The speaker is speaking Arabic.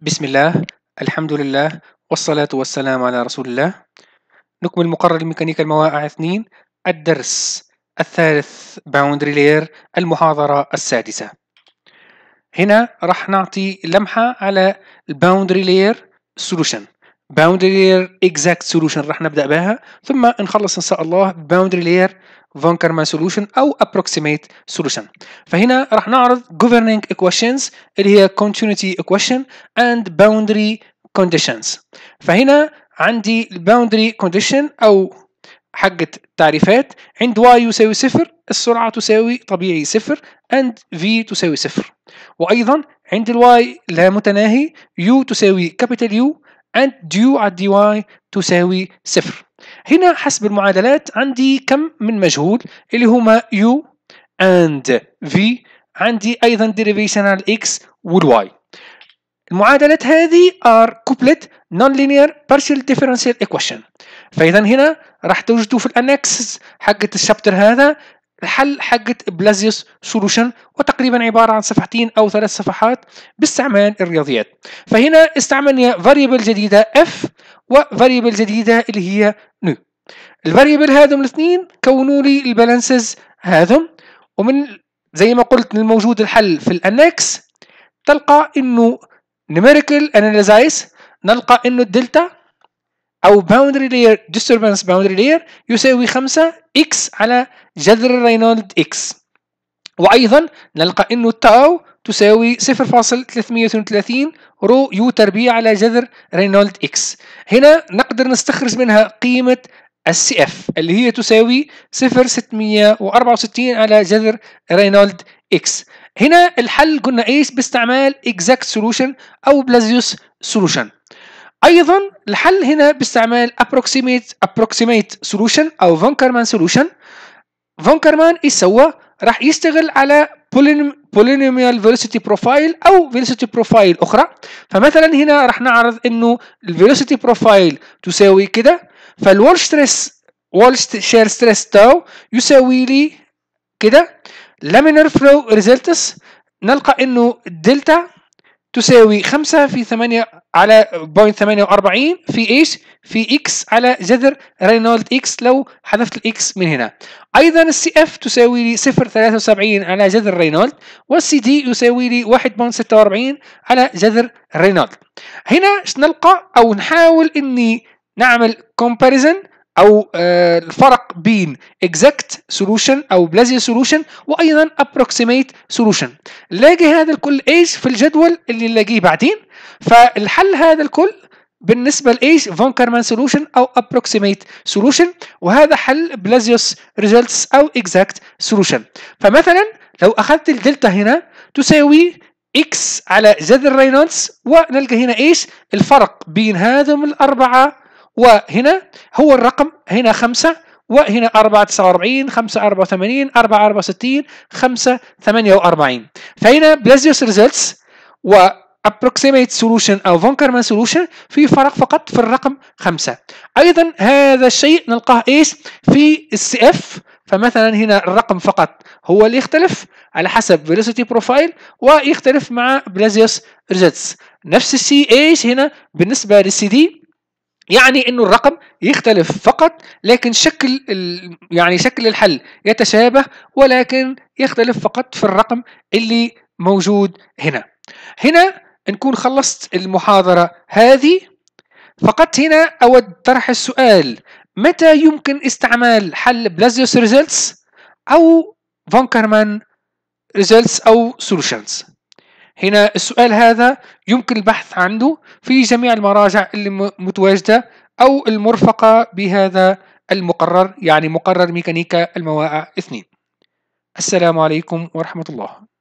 بسم الله الحمد لله والصلاة والسلام على رسول الله نكمل مقرر الميكانيكا المواقع 2 الدرس الثالث باوندري لير المحاضرة السادسة هنا راح نعطي لمحة على الباوندري لير سولوشن باوندري لير اكزاكت سولوشن راح نبدا بها ثم نخلص ان شاء الله باوندري لير فون كارمان او ابروكسيميت سولوشن فهنا راح نعرض governing equations اللي هي continuity equation and boundary conditions فهنا عندي الباوندري كونديشن او حقة تعريفات عند y يساوي صفر السرعة تساوي طبيعي صفر and v تساوي صفر وأيضا عند الواي لا متناهي u تساوي كابيتال u and due على dy تساوي صفر هنا حسب المعادلات عندي كم من مجهول اللي هما u and v عندي ايضا derivation على الاكس والواي المعادلات هذه are couplet non-linear partial differential equation فاذا هنا راح توجدوا في الانكس حقة الشابتر هذا الحل حقة بلازيوس سولوشن وتقريبا عبارة عن صفحتين أو ثلاث صفحات باستعمال الرياضيات فهنا استعملنا فاريبل جديدة f وفاريبل جديدة اللي هي نو الفاريبل هذم الاثنين كونوا لي البالانسز هذم ومن زي ما قلت الموجود الحل في الانكس تلقى انه numerical اناليزايز نلقى انه الدلتا او باوندري لاير ديستربنس باوندري لاير يساوي 5 اكس على جذر رينولد اكس وايضا نلقى انه تاو تساوي 0.330 رو يو تربيع على جذر رينولد اكس هنا نقدر نستخرج منها قيمه السي اف اللي هي تساوي 0.664 على جذر رينولد اكس هنا الحل قلنا ايش باستعمال اكزاكت سولوشن او بلازيوس سولوشن ايضا الحل هنا باستعمال approximate approximate solution او فونكرمان كارمان solution فون ايش سوى راح يشتغل على بولينوميال فيلوسيتي بروفايل او فيلوسيتي بروفايل اخرى فمثلا هنا راح نعرض انه الفيلوسيتي بروفايل تساوي كده فالول ستريس وول شير ستريس تاو يساوي لي كده لامينر فلو ريزلتس نلقى انه الدلتا تساوي 5 في 8 على بوينت 48 في ايش؟ في اكس على جذر رينولد اكس لو حذفت الاكس من هنا. ايضا السي اف تساوي لي 0.73 على جذر رينولد والسي دي يساوي لي 1.46 على جذر رينولد. هنا نلقى او نحاول اني نعمل كومباريزن او آه، الفرق بين اكزاكت سولوشن او بلازي سولوشن وايضا ابروكسيميت سولوشن لاقي هذا الكل ايش في الجدول اللي نلاقيه بعدين فالحل هذا الكل بالنسبة لإيش؟ فون كارمان سولوشن أو أبروكسيميت سولوشن وهذا حل بلازيوس ريزلتس أو إكزاكت سولوشن فمثلا لو أخذت الدلتا هنا تساوي إكس على جذر رينولدز ونلقى هنا إيش؟ الفرق بين هذم الأربعة وهنا هو الرقم هنا خمسة وهنا أربعة أربعة أربعة أربعة تسعة وأربعين خمسة وثمانين وستين خمسة ثمانية وأربعين فهنا بلازيوس ريزلتس و approximate solution او فونكرمان solution في فرق فقط في الرقم خمسة ايضا هذا الشيء نلقاه ايش في السي اف فمثلا هنا الرقم فقط هو اللي يختلف على حسب velocity profile ويختلف مع بلازيوس ريزلتس نفس الشيء ايش هنا بالنسبه للسي دي يعني انه الرقم يختلف فقط لكن شكل يعني شكل الحل يتشابه ولكن يختلف فقط في الرقم اللي موجود هنا هنا نكون خلصت المحاضرة هذه فقط هنا أود طرح السؤال متى يمكن استعمال حل بلازيوس ريزلتس أو فونكرمان ريزلتس أو سولوشنز هنا السؤال هذا يمكن البحث عنه في جميع المراجع اللي متواجدة أو المرفقة بهذا المقرر يعني مقرر ميكانيكا المواقع 2 السلام عليكم ورحمة الله